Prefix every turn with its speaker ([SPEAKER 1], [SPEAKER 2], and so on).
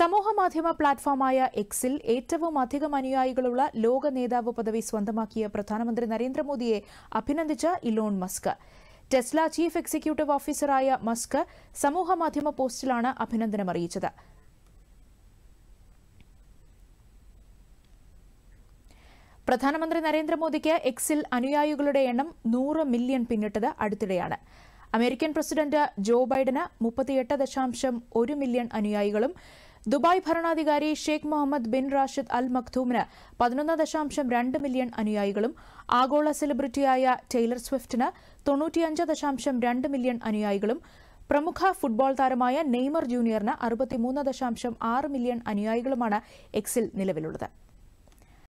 [SPEAKER 1] സമൂഹമാധ്യമ പ്ലാറ്റ്ഫോമായ എക്സിൽ ഏറ്റവും അധികം അനുയായികളുള്ള ലോക നേതാവ് പദവി സ്വന്തമാക്കിയ പ്രധാനമന്ത്രി നരേന്ദ്രമോദിയെ അഭിനന്ദിച്ച Elon Musk Tesla chief executive ഓഫീസറായ മസ്ക് സമൂഹമാധ്യമ പോസ്റ്റിലാണ് അഭിനന്ദനം അറിയിച്ചത് പ്രധാനമന്ത്രി നരേന്ദ്രമോദിക്ക് എക്സിൽ അനുയായികളുടെ എണ്ണം നൂറ് മില്യൺ പിന്നിട്ടത് അടുത്തിടെയാണ് അമേരിക്കൻ പ്രസിഡന്റ് ജോ ബൈഡന് മുപ്പത്തിയെട്ട് ദശാംശം ഒരു മില്യൺ അനുയായികളും ദുബായ് ഭരണാധികാരി Sheikh Mohammed bin Rashid Al മഖ്തൂമിന് പതിനൊന്ന് ദശാംശം രണ്ട് മില്യൺ അനുയായികളും ആഗോള സെലിബ്രിറ്റിയായ ടൈലർ സ്വിഫ്റ്റിന് തൊണ്ണൂറ്റിയഞ്ച് ദശാംശം രണ്ട് മില്യൺ അനുയായികളും പ്രമുഖ ഫുട്ബോൾ താരമായ നെയ്മർ ജൂനിയറിന് അറുപത്തിമൂന്ന് ദശാംശം ആറ് മില്യൺ അനുയായികളുമാണ് എക്സിൽ നിലവിലുള്ളത്